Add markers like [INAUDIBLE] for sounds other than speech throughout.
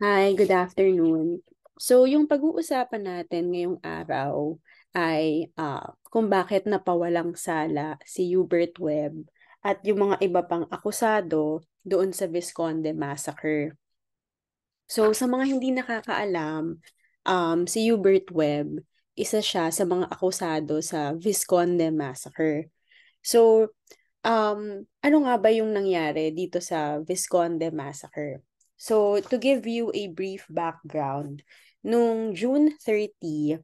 Hi, good afternoon. So, yung pag-uusapan natin ngayong araw ay uh, kung bakit napawalang sala si Hubert Webb at yung mga iba pang akusado doon sa Visconde Massacre. So, sa mga hindi nakakaalam, um, si Hubert Webb, isa siya sa mga akusado sa Visconde Massacre. So, um, ano nga ba yung nangyari dito sa Visconde Massacre? So, to give you a brief background, noong June 30,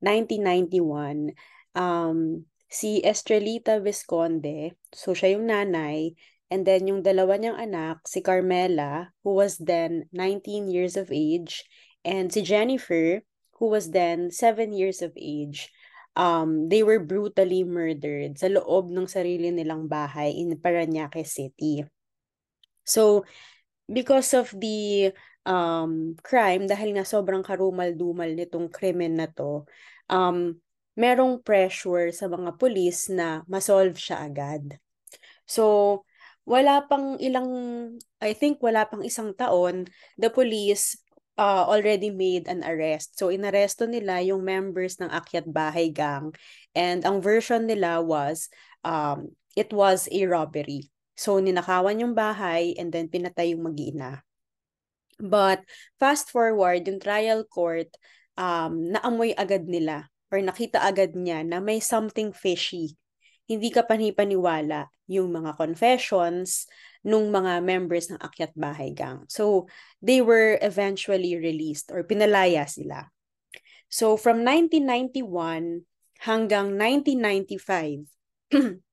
1991, um, si Estrelita Visconde, so siya yung nanay, and then yung dalawa niyang anak, si Carmela, who was then 19 years of age, and si Jennifer, who was then 7 years of age, um, they were brutally murdered sa loob ng sarili nilang bahay in Paranaque City. So, because of the um, crime, dahil nga sobrang karumal-dumal nitong krimen na to, um, merong pressure sa mga pulis na masolve siya agad. So, wala pang ilang, I think wala pang isang taon, the police uh, already made an arrest. So, inaresto nila yung members ng Akyat Bahay Gang. And ang version nila was, um, it was a robbery. So, ninakawan yung bahay and then pinatay yung mag-iina. But fast forward, yung trial court, um, naamoy agad nila or nakita agad niya na may something fishy. Hindi ka panipaniwala yung mga confessions nung mga members ng Akyat Bahay Gang. So, they were eventually released or pinalaya sila. So, from 1991 hanggang 1995, [CLEARS THROAT]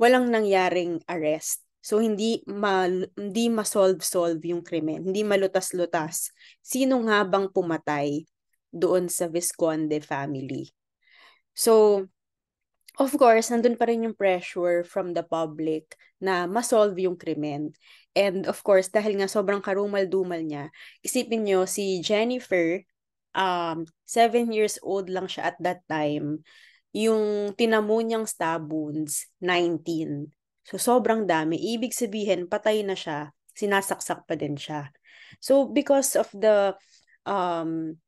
walang nangyaring arrest. So hindi ma, hindi ma-solve-solve yung krimen, hindi malutas-lutas. Sino nga bang pumatay doon sa Visconde family? So of course, nandun pa rin yung pressure from the public na ma-solve yung krimen. And of course, dahil nga sobrang karumal-dumal niya, isipin nyo si Jennifer, um, seven years old lang siya at that time yung tinamo niyang stab wounds, 19. So, sobrang dami. Ibig sabihin, patay na siya, sinasaksak pa din siya. So, because of the, um,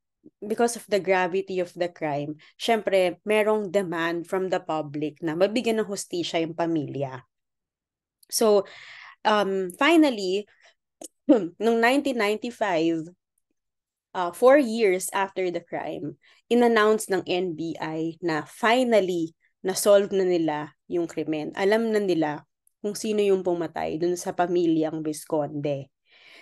because of the gravity of the crime, syempre, merong demand from the public na mabigyan ng hustisya yung pamilya. So, um, finally, [CLEARS THROAT] noong 1995, uh, four years after the crime, inannounce ng NBI na finally, na-solve na nila yung krimen. Alam na nila kung sino yung pumatay dun sa pamilyang Visconde.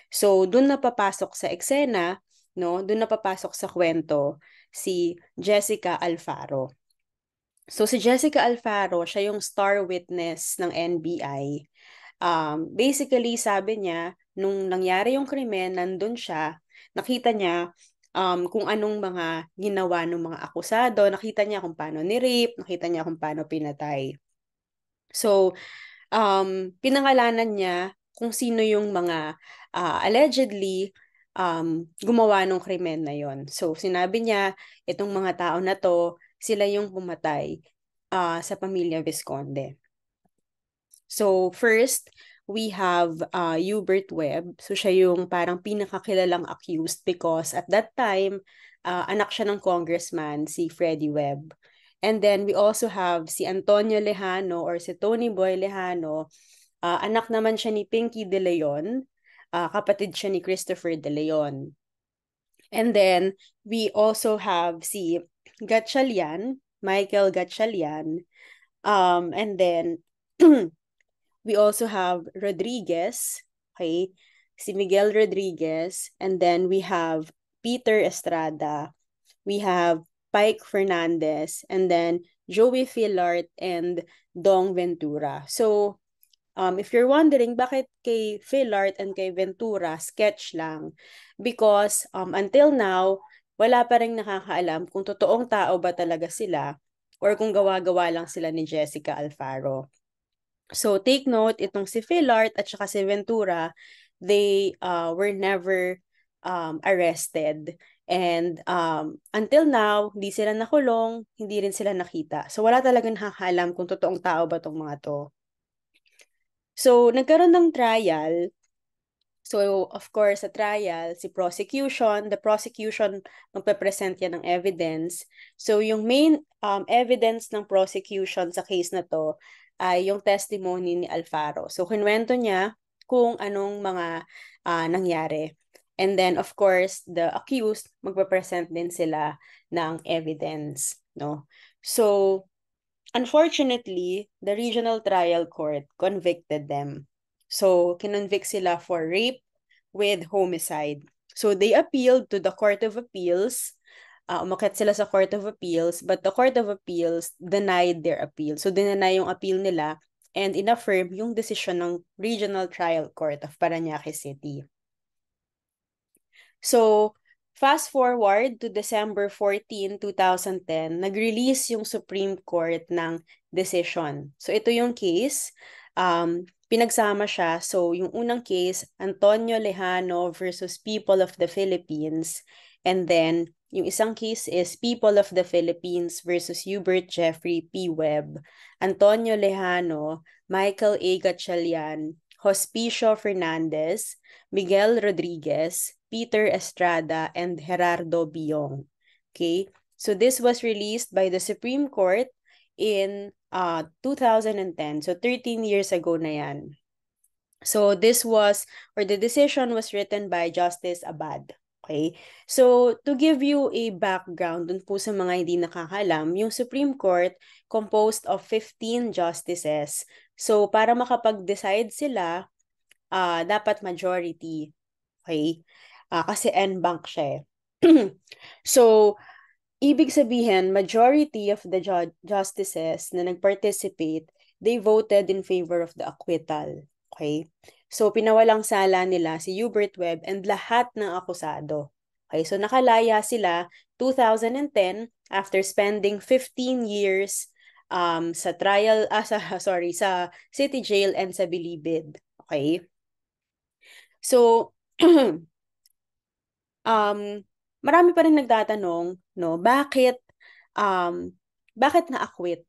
So, dun napapasok sa eksena, no? Dun napapasok sa kwento si Jessica Alfaro. So, si Jessica Alfaro, siya yung star witness ng NBI. Um, basically, sabi niya, nung nangyari yung krimen, nandun siya, nakita niya um, kung anong mga ginawa ng mga akusado, nakita niya kung paano ni-rape, nakita niya kung paano pinatay. So, um, pinangalanan niya kung sino yung mga uh, allegedly um, gumawa ng krimen na yon. So, sinabi niya, itong mga tao na to, sila yung pumatay uh, sa pamilya Visconde. So, first, we have uh, Hubert Webb. So siya yung parang pinakakilalang accused because at that time, uh, anak siya ng congressman, si Freddie Webb. And then we also have si Antonio Lejano or si Tony Boy Lejano. Uh, anak naman siya ni Pinky De Leon. Uh, kapatid siya ni Christopher De Leon. And then we also have si Gatchalian, Michael Gatchalian. Um, and then [CLEARS THROAT] we also have Rodriguez, okay? Si Miguel Rodriguez, and then we have Peter Estrada, we have Pike Fernandez, and then Joey Fillard and Dong Ventura. So, um, if you're wondering bakit kay Fillard and kay Ventura sketch lang, because um, until now, wala pa rin nakakaalam kung totoong tao ba talaga sila or kung gawa-gawa lang sila ni Jessica Alfaro. So take note, itong si Philart at saka si Ventura, they uh, were never um, arrested. And um, until now, hindi sila nakulong, hindi rin sila nakita. So wala talagang nakakaalam kung totoong tao ba tong mga to. So nagkaroon ng trial. So of course, sa trial, si prosecution, the prosecution magpe-present yan ng evidence. So yung main um, evidence ng prosecution sa case na to ay yung testimony ni Alfaro. So, kinwento niya kung anong mga uh, nangyari. And then, of course, the accused, magpapresent din sila ng evidence. No? So, unfortunately, the regional trial court convicted them. So, kinonvict sila for rape with homicide. So, they appealed to the Court of Appeals uh, ah, umakyat sila sa Court of Appeals but the Court of Appeals denied their appeal. So dinanay yung appeal nila and inaffirm yung desisyon ng Regional Trial Court of Paranaque City. So, fast forward to December 14, 2010, nag-release yung Supreme Court ng decision. So, ito yung case. Um, pinagsama siya. So, yung unang case, Antonio Lejano versus People of the Philippines. And then, yung isang case is People of the Philippines versus Hubert Jeffrey P. Webb, Antonio Lejano, Michael A. Gatchalian, Hospicio Fernandez, Miguel Rodriguez, Peter Estrada, and Gerardo Biong. Okay? So this was released by the Supreme Court in uh, 2010. So 13 years ago na yan. So this was, or the decision was written by Justice Abad. Okay? So, to give you a background dun po sa mga hindi nakakalam, yung Supreme Court composed of 15 justices. So, para makapag-decide sila, uh, dapat majority. Okay? Uh, kasi en-bank siya eh. [CLEARS THROAT] so, ibig sabihin, majority of the ju- justices na nag-participate, they voted in favor of the acquittal. Okay? So, pinawalang sala nila si Hubert Webb and lahat ng akusado. Okay, so nakalaya sila 2010 after spending 15 years um, sa trial, ah, sa, [LAUGHS] sorry, sa city jail and sa Bilibid. Okay? So, [CLEARS THROAT] um, marami pa rin nagtatanong, no, bakit, um, bakit na-acquit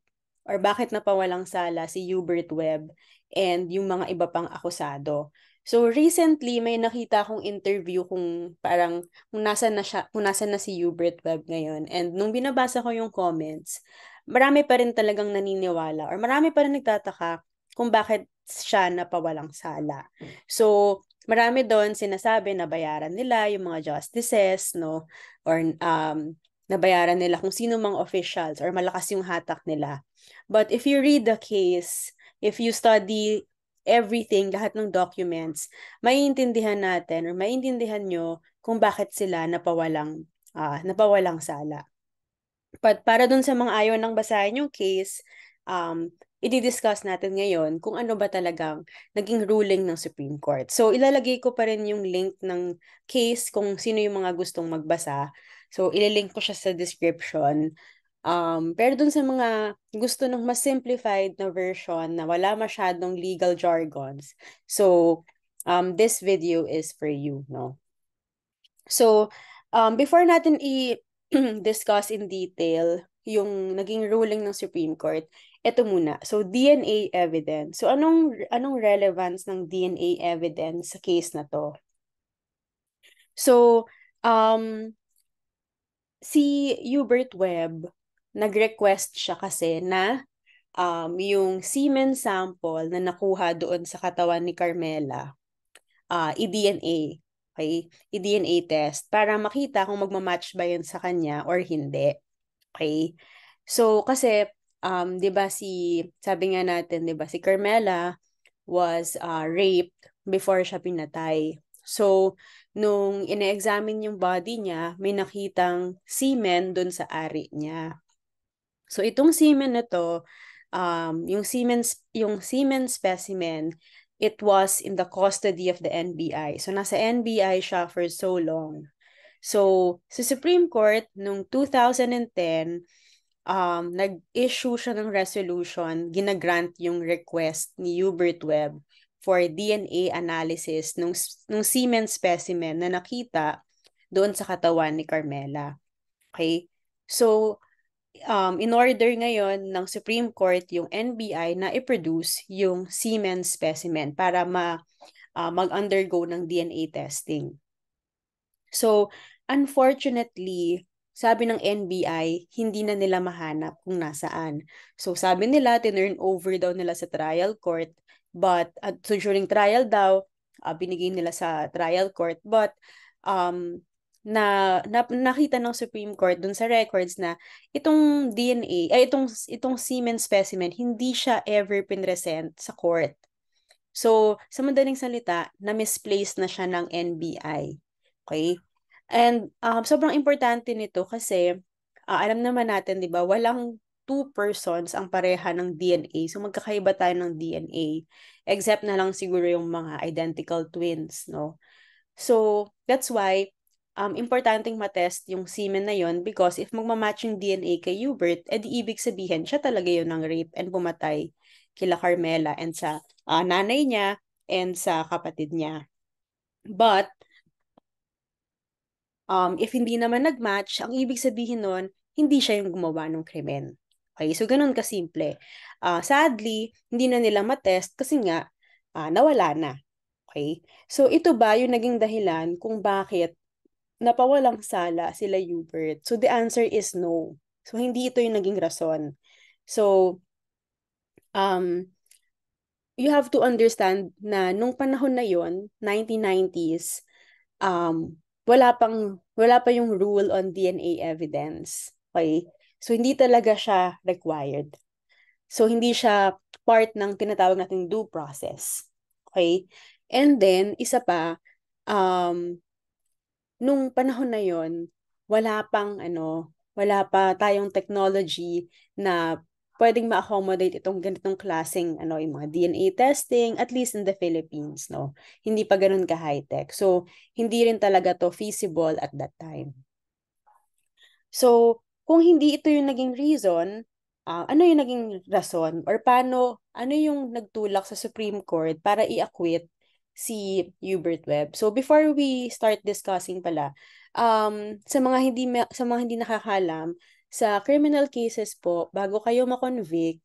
or bakit napawalang sala si Hubert Webb and yung mga iba pang akusado. So recently may nakita akong interview kung parang kung nasa na siya, kung nasa na si Hubert Webb ngayon and nung binabasa ko yung comments, marami pa rin talagang naniniwala or marami pa rin nagtataka kung bakit siya napawalang sala. So marami doon sinasabi na bayaran nila yung mga justices no or um nabayaran nila kung sino mga officials or malakas yung hatak nila. But if you read the case, if you study everything, lahat ng documents, maiintindihan natin or maiintindihan nyo kung bakit sila napawalang, uh, napawalang sala. But para dun sa mga ayaw nang basahin yung case, um, i-discuss natin ngayon kung ano ba talagang naging ruling ng Supreme Court. So, ilalagay ko pa rin yung link ng case kung sino yung mga gustong magbasa. So, ililink ko siya sa description Um, pero dun sa mga gusto ng mas simplified na version na wala masyadong legal jargons. So, um, this video is for you, no? So, um, before natin i-discuss [CLEARS THROAT] in detail yung naging ruling ng Supreme Court, ito muna. So, DNA evidence. So, anong, anong relevance ng DNA evidence sa case na to? So, um, si Hubert Webb, nag-request siya kasi na um, yung semen sample na nakuha doon sa katawan ni Carmela, uh, ah, i-DNA. Okay? I-DNA test para makita kung magmamatch ba yun sa kanya or hindi. Okay? So, kasi, um, di ba si, sabi nga natin, di ba si Carmela was uh, raped before siya pinatay. So, nung ine-examine yung body niya, may nakitang semen doon sa ari niya. So itong semen na to, um, yung semen yung semen specimen, it was in the custody of the NBI. So nasa NBI siya for so long. So sa Supreme Court nung 2010, um, nag-issue siya ng resolution, ginagrant yung request ni Hubert Webb for DNA analysis nung, nung semen specimen na nakita doon sa katawan ni Carmela. Okay? So, um, in-order ngayon ng Supreme Court yung NBI na i-produce yung semen specimen para ma, uh, mag-undergo ng DNA testing. So, unfortunately, sabi ng NBI, hindi na nila mahanap kung nasaan. So, sabi nila, tinurn over daw nila sa trial court. But, at, so during trial daw, uh, binigay nila sa trial court. But, um, na, na nakita ng Supreme Court dun sa records na itong DNA ay itong itong semen specimen hindi siya ever pinresent sa court. So, sa madaling salita, na misplace na siya ng NBI. Okay? And um, sobrang importante nito kasi uh, alam naman natin, 'di ba, walang two persons ang pareha ng DNA. So magkakaiba tayo ng DNA except na lang siguro yung mga identical twins, no? So, that's why um, importanteng matest yung semen na yon because if magmamatch yung DNA kay Hubert, edi eh, ibig sabihin siya talaga yon ng rape and pumatay kila Carmela and sa uh, nanay niya and sa kapatid niya. But, um, if hindi naman nagmatch, ang ibig sabihin nun, hindi siya yung gumawa ng krimen. Okay, so ganun kasimple. Uh, sadly, hindi na nila matest kasi nga uh, nawala na. Okay? So ito ba yung naging dahilan kung bakit napawalang sala sila Hubert. So the answer is no. So hindi ito yung naging rason. So um you have to understand na nung panahon na yon, 1990s, um wala pang wala pa yung rule on DNA evidence. Okay? So hindi talaga siya required. So hindi siya part ng tinatawag nating due process. Okay? And then isa pa um nung panahon na yon wala pang ano, wala pa tayong technology na pwedeng ma-accommodate itong ganitong klaseng ano, yung mga DNA testing, at least in the Philippines, no? Hindi pa ganun ka high-tech. So, hindi rin talaga to feasible at that time. So, kung hindi ito yung naging reason, uh, ano yung naging rason or paano, ano yung nagtulak sa Supreme Court para i-acquit si Hubert Webb. So before we start discussing pala, um, sa mga hindi sa mga hindi nakakalam, sa criminal cases po, bago kayo ma-convict,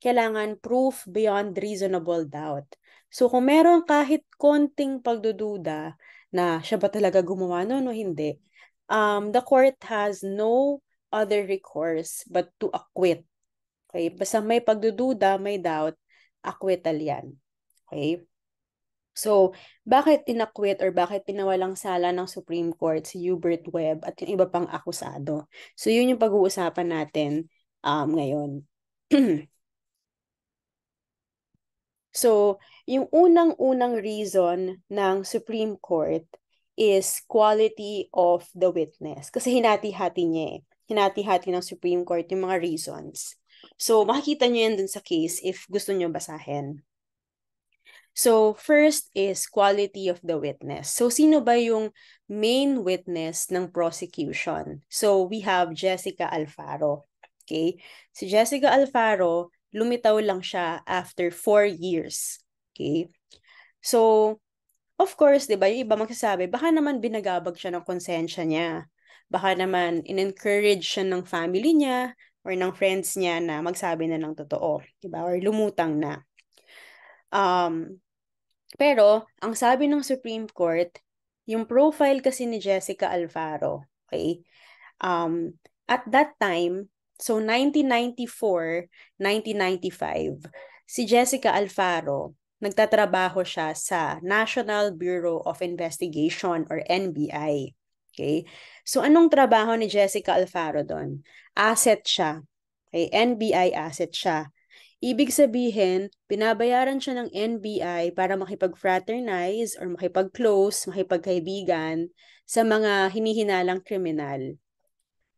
kailangan proof beyond reasonable doubt. So kung meron kahit konting pagdududa na siya ba talaga gumawa noon o hindi, um, the court has no other recourse but to acquit. Okay? Basta may pagdududa, may doubt, acquittal yan. Okay? So, bakit tinakwit or bakit pinawalang sala ng Supreme Court si Hubert Webb at yung iba pang akusado? So, yun yung pag-uusapan natin um, ngayon. [CLEARS THROAT] so, yung unang-unang reason ng Supreme Court is quality of the witness. Kasi hinati-hati niya eh. Hinati-hati ng Supreme Court yung mga reasons. So, makikita niyo yan dun sa case if gusto niyo basahin. So, first is quality of the witness. So, sino ba yung main witness ng prosecution? So, we have Jessica Alfaro. Okay? Si Jessica Alfaro, lumitaw lang siya after four years. Okay? So, of course, di ba, yung iba magsasabi, baka naman binagabag siya ng konsensya niya. Baka naman in-encourage siya ng family niya or ng friends niya na magsabi na ng totoo, 'di ba? Or lumutang na. Um, pero, ang sabi ng Supreme Court, yung profile kasi ni Jessica Alfaro, okay? Um, at that time, so 1994, 1995, si Jessica Alfaro, nagtatrabaho siya sa National Bureau of Investigation or NBI. Okay? So anong trabaho ni Jessica Alfaro doon? Asset siya. Okay? NBI asset siya. Ibig sabihin, pinabayaran siya ng NBI para makipag-fraternize or makipag-close, makipagkaibigan sa mga hinihinalang kriminal.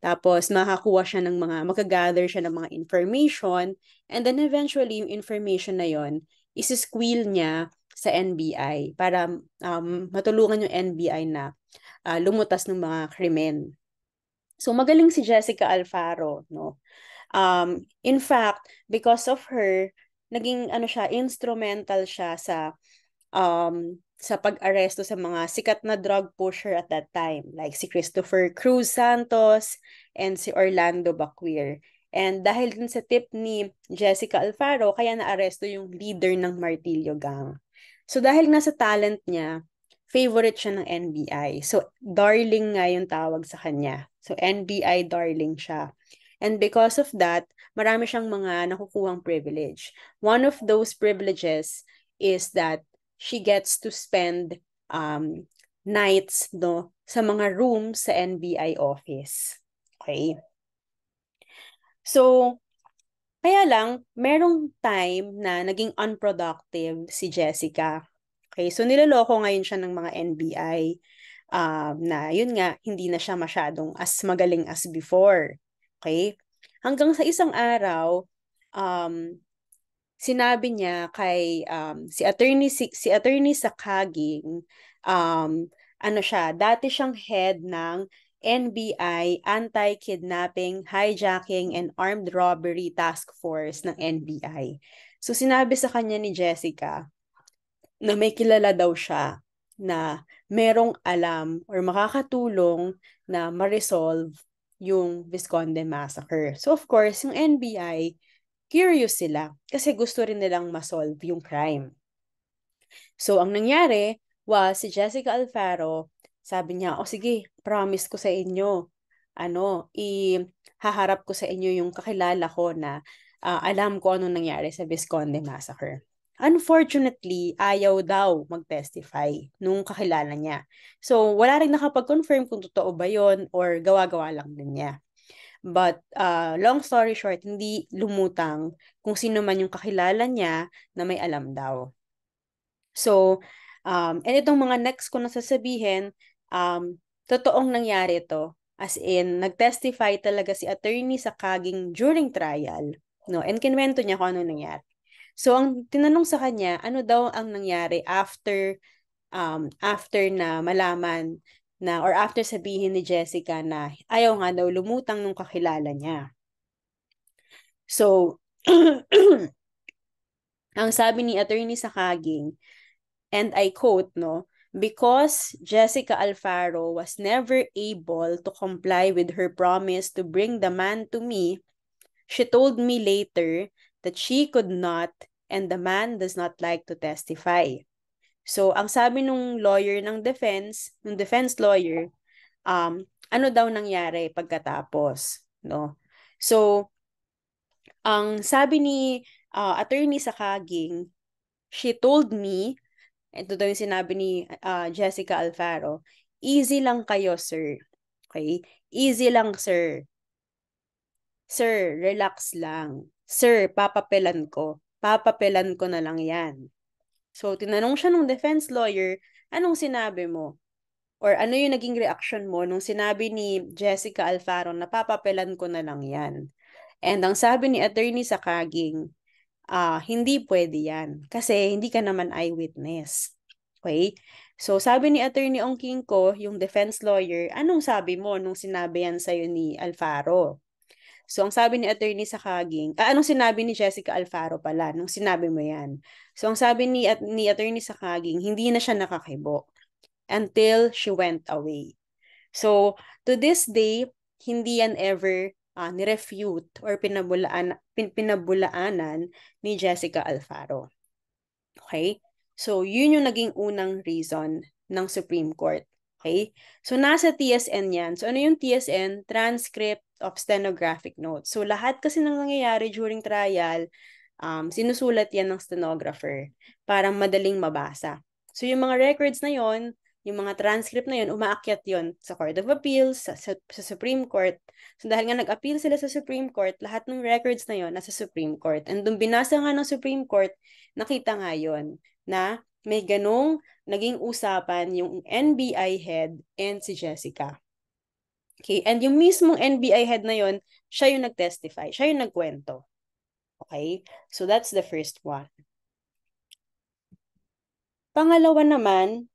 Tapos, makakuha siya ng mga, makagather siya ng mga information, and then eventually, yung information na yon isi-squeal niya sa NBI para um, matulungan yung NBI na uh, lumutas ng mga krimen. So, magaling si Jessica Alfaro, no? Um, in fact, because of her, naging ano siya, instrumental siya sa um, sa pag-aresto sa mga sikat na drug pusher at that time, like si Christopher Cruz Santos and si Orlando Baquir. And dahil din sa tip ni Jessica Alfaro, kaya naaresto yung leader ng Martillo Gang. So dahil nga sa talent niya, favorite siya ng NBI. So darling nga yung tawag sa kanya. So NBI darling siya. And because of that, marami siyang mga nakukuhang privilege. One of those privileges is that she gets to spend um, nights no sa mga room sa NBI office. Okay? So, kaya lang, merong time na naging unproductive si Jessica. Okay, so niloloko ngayon siya ng mga NBI um, na yun nga, hindi na siya masyadong as magaling as before. Okay? Hanggang sa isang araw, um, sinabi niya kay um, si attorney si, si attorney Sakaging um, ano siya dati siyang head ng NBI Anti-Kidnapping, Hijacking and Armed Robbery Task Force ng NBI. So sinabi sa kanya ni Jessica na may kilala daw siya na merong alam or makakatulong na ma-resolve yung Visconde Massacre. So of course, yung NBI, curious sila kasi gusto rin nilang masolve yung crime. So ang nangyari was si Jessica Alfaro, sabi niya, o oh, sige, promise ko sa inyo, ano, ihaharap ko sa inyo yung kakilala ko na uh, alam ko anong nangyari sa Visconde Massacre. Unfortunately, ayaw daw mag-testify nung kakilala niya. So, wala rin nakapag-confirm kung totoo ba yon or gawa-gawa lang din niya. But uh, long story short, hindi lumutang kung sino man yung kakilala niya na may alam daw. So, um, and itong mga next ko nasasabihin, um, totoong nangyari ito. As in, nagtestify talaga si attorney sa kaging during trial. No? And kinwento niya kung ano nangyari. So ang tinanong sa kanya, ano daw ang nangyari after um after na malaman na or after sabihin ni Jessica na ayaw nga daw lumutang nung kakilala niya. So [CLEARS THROAT] ang sabi ni attorney sa Kaging, and I quote, no, because Jessica Alfaro was never able to comply with her promise to bring the man to me, she told me later that she could not and the man does not like to testify. So, ang sabi nung lawyer ng defense, nung defense lawyer, um, ano daw nangyari pagkatapos, no? So, ang sabi ni uh, attorney sa kaging, she told me, ito daw yung sinabi ni uh, Jessica Alfaro, easy lang kayo, sir. Okay? Easy lang, sir. Sir, relax lang sir, papapelan ko. Papapelan ko na lang yan. So, tinanong siya nung defense lawyer, anong sinabi mo? Or ano yung naging reaction mo nung sinabi ni Jessica Alfaro na papapelan ko na lang yan? And ang sabi ni attorney sa kaging, uh, ah, hindi pwede yan kasi hindi ka naman eyewitness. Okay? So, sabi ni attorney Ongking ko, yung defense lawyer, anong sabi mo nung sinabi yan sa'yo ni Alfaro? So, ang sabi ni attorney sa ah, anong sinabi ni Jessica Alfaro pala nung sinabi mo yan? So, ang sabi ni, at, ni attorney sa hindi na siya nakakibo until she went away. So, to this day, hindi yan ever uh, nirefute or pinabulaan, pin, pinabulaanan ni Jessica Alfaro. Okay? So, yun yung naging unang reason ng Supreme Court. Okay? So, nasa TSN yan. So, ano yung TSN? Transcript of stenographic notes. So, lahat kasi nang nangyayari during trial, um, sinusulat yan ng stenographer para madaling mabasa. So, yung mga records na yon yung mga transcript na yon umaakyat yon sa Court of Appeals, sa, sa, sa Supreme Court. So, dahil nga nag-appeal sila sa Supreme Court, lahat ng records na yon nasa Supreme Court. And nung binasa nga ng Supreme Court, nakita nga yon na may ganong naging usapan yung NBI head and si Jessica. Okay? And yung mismong NBI head na yon, siya yung nagtestify, siya yung nagkwento. Okay? So that's the first one. Pangalawa naman,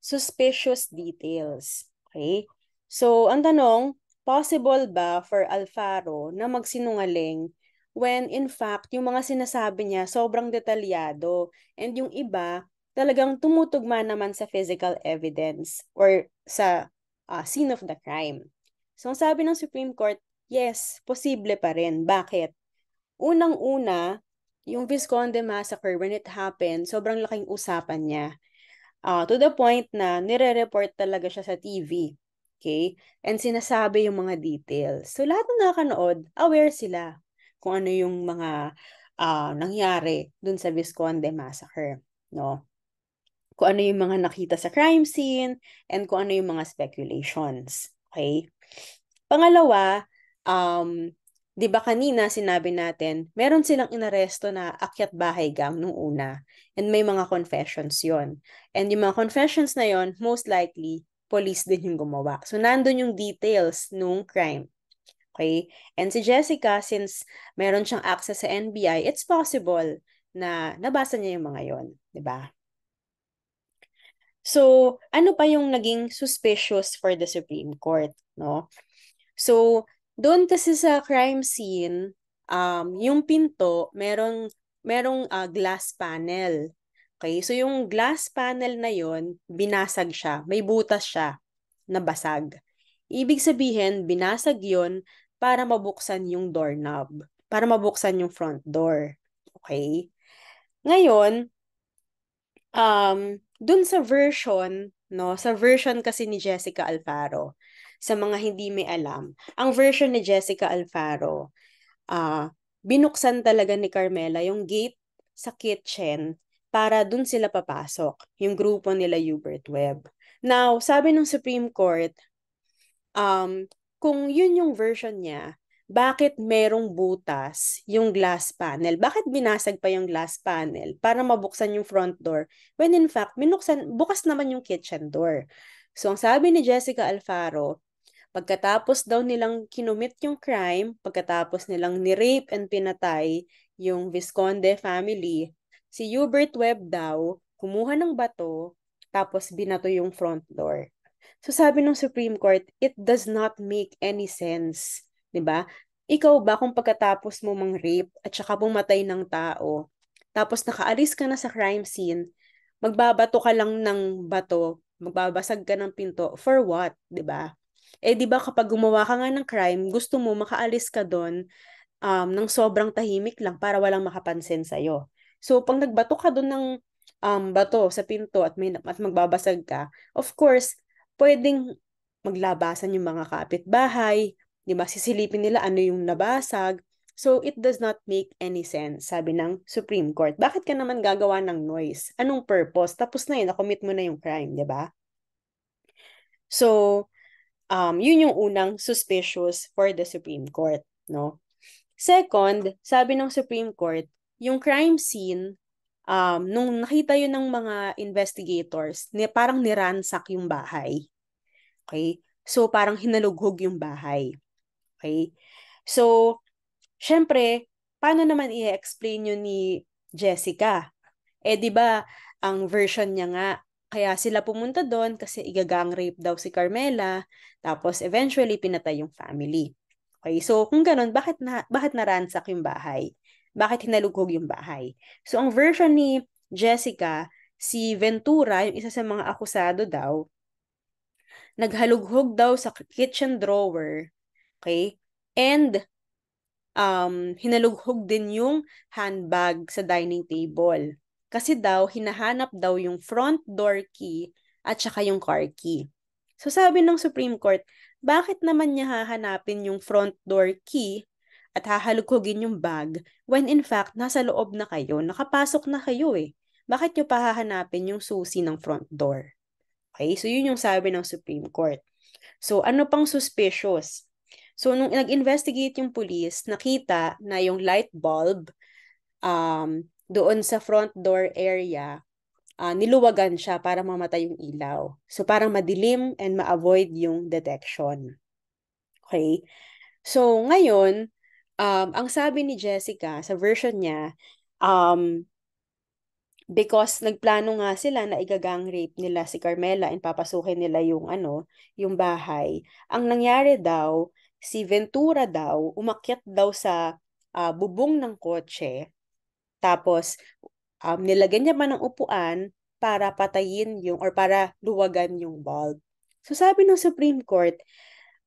suspicious details. Okay? So ang tanong, possible ba for Alfaro na magsinungaling when in fact yung mga sinasabi niya sobrang detalyado and yung iba talagang tumutugma naman sa physical evidence or sa uh, scene of the crime. So ang sabi ng Supreme Court, yes, posible pa rin. Bakit? Unang-una, yung Visconde Massacre, when it happened, sobrang laking usapan niya. Uh, to the point na nire-report talaga siya sa TV. Okay? And sinasabi yung mga details. So lahat ng nakanood, aware sila kung ano yung mga uh, nangyari dun sa Visconde Massacre. No? kung ano yung mga nakita sa crime scene, and kung ano yung mga speculations. Okay? Pangalawa, um, di ba kanina sinabi natin, meron silang inaresto na akyat bahay gang nung una. And may mga confessions yon And yung mga confessions na yon most likely, police din yung gumawa. So, nandun yung details nung crime. Okay? And si Jessica, since meron siyang access sa NBI, it's possible na nabasa niya yung mga yon, 'di ba? So, ano pa yung naging suspicious for the Supreme Court, no? So, doon kasi sa crime scene, um, yung pinto, merong, merong uh, glass panel. Okay, so yung glass panel na yon binasag siya. May butas siya na basag. Ibig sabihin, binasag yon para mabuksan yung doorknob, para mabuksan yung front door. Okay? Ngayon, um, dun sa version, no, sa version kasi ni Jessica Alfaro, sa mga hindi may alam, ang version ni Jessica Alfaro, uh, binuksan talaga ni Carmela yung gate sa kitchen para dun sila papasok, yung grupo nila Hubert Webb. Now, sabi ng Supreme Court, um, kung yun yung version niya, bakit merong butas yung glass panel? Bakit binasag pa yung glass panel para mabuksan yung front door when in fact, minuksan, bukas naman yung kitchen door. So, ang sabi ni Jessica Alfaro, pagkatapos daw nilang kinumit yung crime, pagkatapos nilang ni-rape and pinatay yung Visconde family, si Hubert Webb daw kumuha ng bato tapos binato yung front door. So sabi ng Supreme Court, it does not make any sense 'di ba? Ikaw ba kung pagkatapos mo mang rape at saka pumatay ng tao, tapos nakaalis ka na sa crime scene, magbabato ka lang ng bato, magbabasag ka ng pinto, for what, 'di ba? Eh 'di ba kapag gumawa ka nga ng crime, gusto mo makaalis ka doon um, ng sobrang tahimik lang para walang makapansin sa iyo. So, pag nagbato ka doon ng um, bato sa pinto at, may, at magbabasag ka, of course, pwedeng maglabasan yung mga kapitbahay, 'di ba? Sisilipin nila ano yung nabasag. So it does not make any sense, sabi ng Supreme Court. Bakit ka naman gagawa ng noise? Anong purpose? Tapos na 'yun, na-commit mo na yung crime, 'di ba? So um yun yung unang suspicious for the Supreme Court, no? Second, sabi ng Supreme Court, yung crime scene um nung nakita yun ng mga investigators, ni parang niransak yung bahay. Okay? So parang hinalughog yung bahay. Okay? So, syempre, paano naman i-explain yun ni Jessica? Eh, di ba, ang version niya nga, kaya sila pumunta doon kasi igagang rape daw si Carmela, tapos eventually pinatay yung family. Okay, so kung ganun, bakit, na, bakit naransak yung bahay? Bakit hinalughog yung bahay? So ang version ni Jessica, si Ventura, yung isa sa mga akusado daw, naghalughog daw sa kitchen drawer Okay? And, um, hinalughog din yung handbag sa dining table. Kasi daw, hinahanap daw yung front door key at saka yung car key. So sabi ng Supreme Court, bakit naman niya hahanapin yung front door key at hahalukugin yung bag when in fact nasa loob na kayo, nakapasok na kayo eh. Bakit niyo pa hahanapin yung susi ng front door? Okay, so yun yung sabi ng Supreme Court. So ano pang suspicious? So, nung nag-investigate yung police, nakita na yung light bulb um, doon sa front door area, uh, niluwagan siya para mamatay yung ilaw. So, parang madilim and ma-avoid yung detection. Okay? So, ngayon, um, ang sabi ni Jessica sa version niya, um, because nagplano nga sila na igagang rape nila si Carmela and papasukin nila yung ano, yung bahay. Ang nangyari daw, si Ventura daw, umakyat daw sa uh, bubong ng kotse, tapos um, nilagyan niya pa ng upuan para patayin yung, or para luwagan yung bulb. So sabi ng Supreme Court,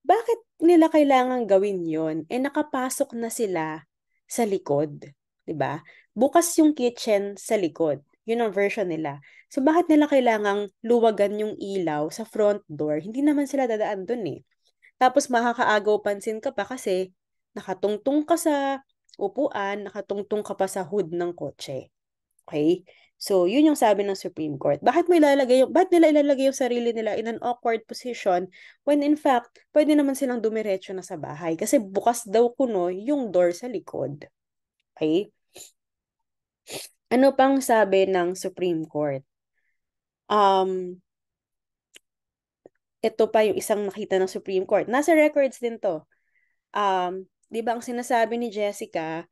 bakit nila kailangan gawin yon? Eh nakapasok na sila sa likod, 'di ba? Bukas yung kitchen sa likod. Yun ang version nila. So bakit nila kailangang luwagan yung ilaw sa front door? Hindi naman sila dadaan doon eh. Tapos makakaagaw pansin ka pa kasi nakatungtong ka sa upuan, nakatungtong ka pa sa hood ng kotse. Okay? So, yun yung sabi ng Supreme Court. Bakit mo ilalagay yung, bakit nila ilalagay yung sarili nila in an awkward position when in fact, pwede naman silang dumiretso na sa bahay kasi bukas daw kuno yung door sa likod. Okay? Ano pang sabi ng Supreme Court? Um, ito pa yung isang nakita ng Supreme Court. Nasa records din to. Um, di ba ang sinasabi ni Jessica,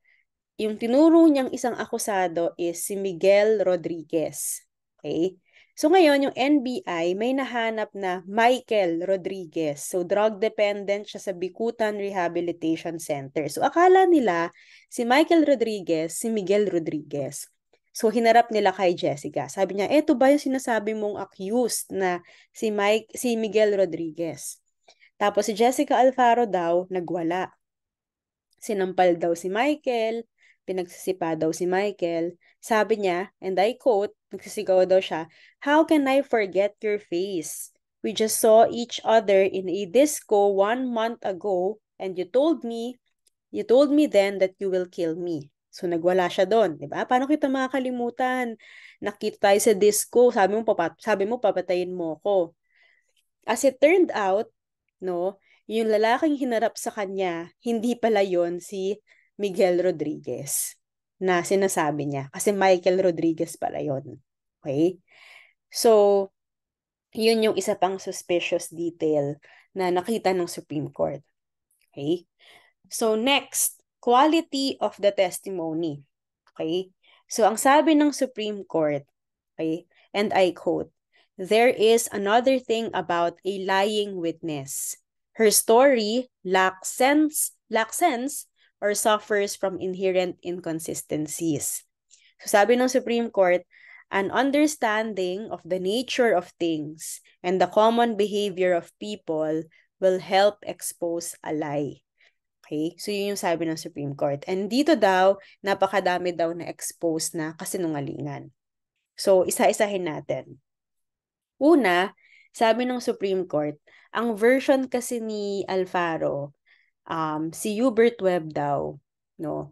yung tinuro niyang isang akusado is si Miguel Rodriguez. Okay? So ngayon, yung NBI may nahanap na Michael Rodriguez. So drug dependent siya sa Bikutan Rehabilitation Center. So akala nila si Michael Rodriguez, si Miguel Rodriguez. So, hinarap nila kay Jessica. Sabi niya, eto ba yung sinasabi mong accused na si, Mike, si Miguel Rodriguez? Tapos si Jessica Alfaro daw, nagwala. Sinampal daw si Michael, pinagsisipa daw si Michael. Sabi niya, and I quote, nagsisigaw daw siya, How can I forget your face? We just saw each other in a disco one month ago and you told me, you told me then that you will kill me. So nagwala siya doon, 'di ba? Paano kita makakalimutan? Nakita tayo sa disco, sabi mo papat sabi mo papatayin mo ko. As it turned out, no, yung lalaking hinarap sa kanya, hindi pala yon si Miguel Rodriguez na sinasabi niya kasi Michael Rodriguez pala yon. Okay? So, yun yung isa pang suspicious detail na nakita ng Supreme Court. Okay? So next, quality of the testimony. Okay? So, ang sabi ng Supreme Court, okay, and I quote, There is another thing about a lying witness. Her story lacks sense, lacks sense or suffers from inherent inconsistencies. So sabi ng Supreme Court, an understanding of the nature of things and the common behavior of people will help expose a lie. Okay? So, yun yung sabi ng Supreme Court. And dito daw, napakadami daw na expose na kasinungalingan. So, isa-isahin natin. Una, sabi ng Supreme Court, ang version kasi ni Alfaro, um, si Hubert Webb daw, no,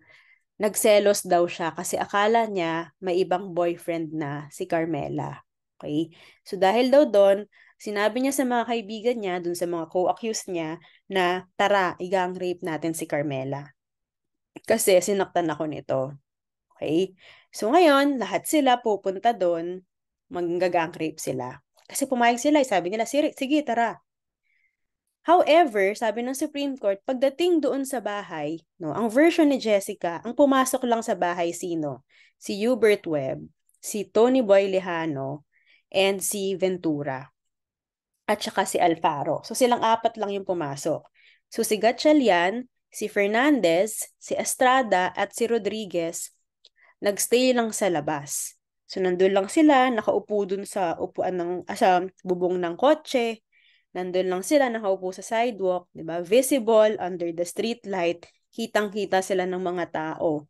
nagselos daw siya kasi akala niya may ibang boyfriend na si Carmela. Okay? So dahil daw doon, Sinabi niya sa mga kaibigan niya, dun sa mga co-accused niya, na tara, igang rape natin si Carmela. Kasi sinaktan ako nito. Okay? So ngayon, lahat sila pupunta doon, manggagang rape sila. Kasi pumayag sila, eh. sabi nila, sige, tara. However, sabi ng Supreme Court, pagdating doon sa bahay, no, ang version ni Jessica, ang pumasok lang sa bahay sino? Si Hubert Webb, si Tony Boy Lejano, and si Ventura at saka si Alfaro. So silang apat lang yung pumasok. So si Gatchalian, si Fernandez, si Estrada at si Rodriguez nagstay lang sa labas. So nandun lang sila, nakaupo dun sa upuan ng ah, sa bubong ng kotse. Nandun lang sila nakaupo sa sidewalk, 'di ba? Visible under the street light, kitang-kita sila ng mga tao.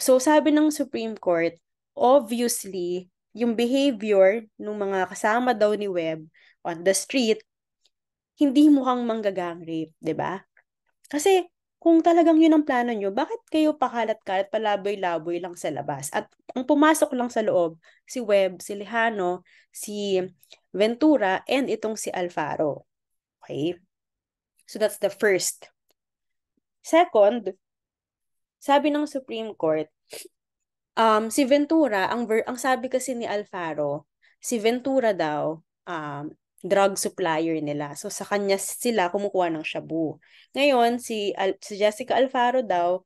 So sabi ng Supreme Court, obviously, yung behavior ng mga kasama daw ni Webb on the street, hindi mukhang manggagang rape, ba? Diba? Kasi kung talagang yun ang plano nyo, bakit kayo pakalat-kalat, palaboy-laboy lang sa labas? At ang pumasok lang sa loob, si Webb, si Lejano, si Ventura, and itong si Alfaro. Okay? So that's the first. Second, sabi ng Supreme Court, um, si Ventura, ang, ver- ang sabi kasi ni Alfaro, si Ventura daw, um, drug supplier nila. So sa kanya sila kumukuha ng shabu. Ngayon si Al- si Jessica Alfaro daw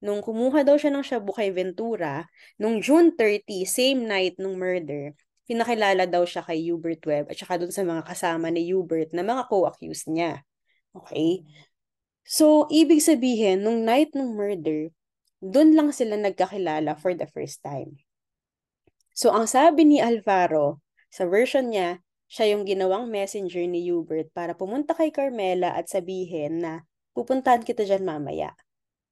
nung kumuha daw siya ng shabu kay Ventura, nung June 30, same night ng murder, pinakilala daw siya kay Hubert Webb at saka doon sa mga kasama ni Hubert na mga co-accused niya. Okay? So, ibig sabihin, nung night ng murder, doon lang sila nagkakilala for the first time. So, ang sabi ni Alvaro, sa version niya, siya yung ginawang messenger ni Hubert para pumunta kay Carmela at sabihin na pupuntahan kita dyan mamaya.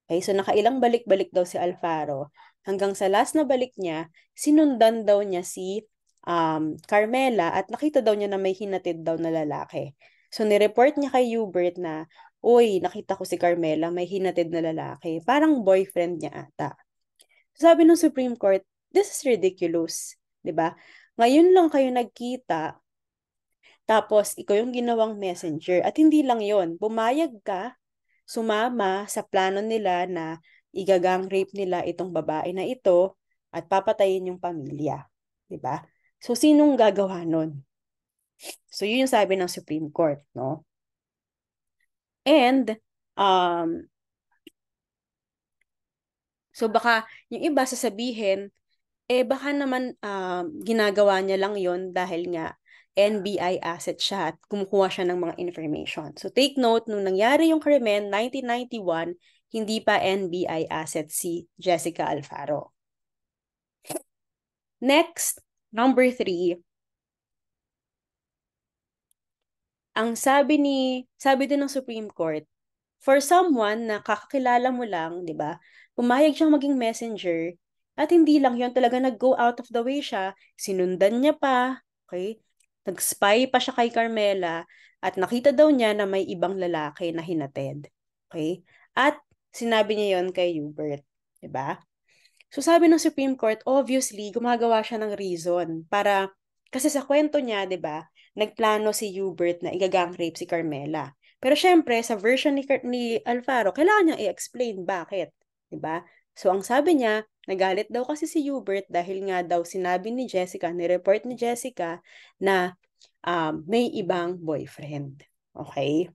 Okay, so nakailang balik-balik daw si Alfaro. Hanggang sa last na balik niya, sinundan daw niya si um, Carmela at nakita daw niya na may hinatid daw na lalaki. So nireport niya kay Hubert na, Uy, nakita ko si Carmela, may hinatid na lalaki. Parang boyfriend niya ata. Sabi ng Supreme Court, this is ridiculous. ba? Diba? Ngayon lang kayo nagkita, tapos, ikaw yung ginawang messenger. At hindi lang yon bumayag ka, sumama sa plano nila na igagang rape nila itong babae na ito at papatayin yung pamilya. ba? Diba? So, sinong gagawa nun? So, yun yung sabi ng Supreme Court, no? And, um, so baka yung iba sasabihin, eh baka naman uh, ginagawa niya lang yon dahil nga NBI asset siya at kumukuha siya ng mga information. So take note, nung nangyari yung krimen, 1991, hindi pa NBI asset si Jessica Alfaro. Next, number three. Ang sabi ni, sabi din ng Supreme Court, for someone na kakakilala mo lang, di ba, pumayag siyang maging messenger at hindi lang yon talaga nag-go out of the way siya, sinundan niya pa, okay? Nag-spy pa siya kay Carmela at nakita daw niya na may ibang lalaki na hinatid. Okay? At sinabi niya yon kay Hubert. ba? Diba? So sabi ng Supreme Court, obviously, gumagawa siya ng reason para, kasi sa kwento niya, ba diba, nagplano si Hubert na igagang rape si Carmela. Pero syempre, sa version ni, ni Alfaro, kailangan niya i-explain bakit. ba diba? So ang sabi niya, nagalit daw kasi si Hubert dahil nga daw sinabi ni Jessica, ni-report ni Jessica na um, may ibang boyfriend. Okay?